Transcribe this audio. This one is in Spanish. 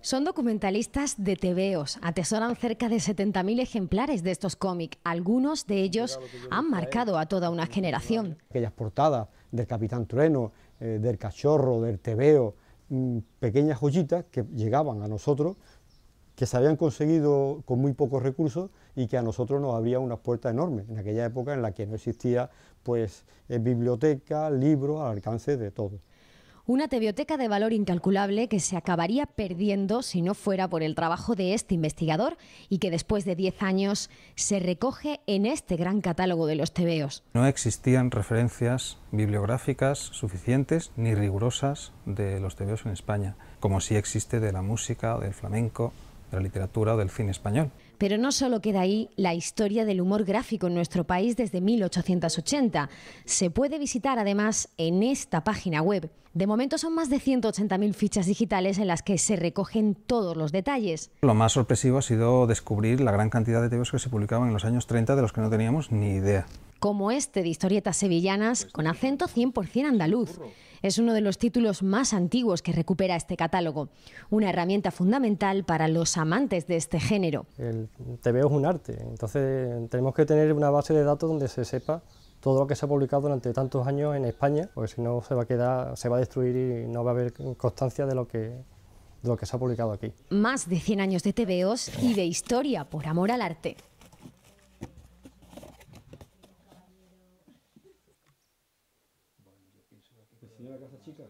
Son documentalistas de tebeos, atesoran cerca de 70.000 ejemplares de estos cómics. Algunos de ellos han marcado a toda una generación. Aquellas portadas del Capitán Trueno, eh, del Cachorro, del tebeo, mm, pequeñas joyitas que llegaban a nosotros, que se habían conseguido con muy pocos recursos y que a nosotros nos abría una puerta enorme, en aquella época en la que no existía pues eh, biblioteca, libros al alcance de todo una tebioteca de valor incalculable que se acabaría perdiendo si no fuera por el trabajo de este investigador y que después de 10 años se recoge en este gran catálogo de los tebeos. No existían referencias bibliográficas suficientes ni rigurosas de los tebeos en España, como sí existe de la música, del flamenco, la literatura del cine español. Pero no solo queda ahí la historia del humor gráfico en nuestro país desde 1880. Se puede visitar además en esta página web. De momento son más de 180.000 fichas digitales en las que se recogen todos los detalles. Lo más sorpresivo ha sido descubrir la gran cantidad de tebeos que se publicaban en los años 30 de los que no teníamos ni idea como este de historietas sevillanas pues con acento 100% andaluz. Es uno de los títulos más antiguos que recupera este catálogo, una herramienta fundamental para los amantes de este género. El TVO es un arte, entonces tenemos que tener una base de datos donde se sepa todo lo que se ha publicado durante tantos años en España, porque si no se va a quedar, se va a destruir y no va a haber constancia de lo que lo que se ha publicado aquí. Más de 100 años de TVOs y de historia por amor al arte. La señora Casa Chica.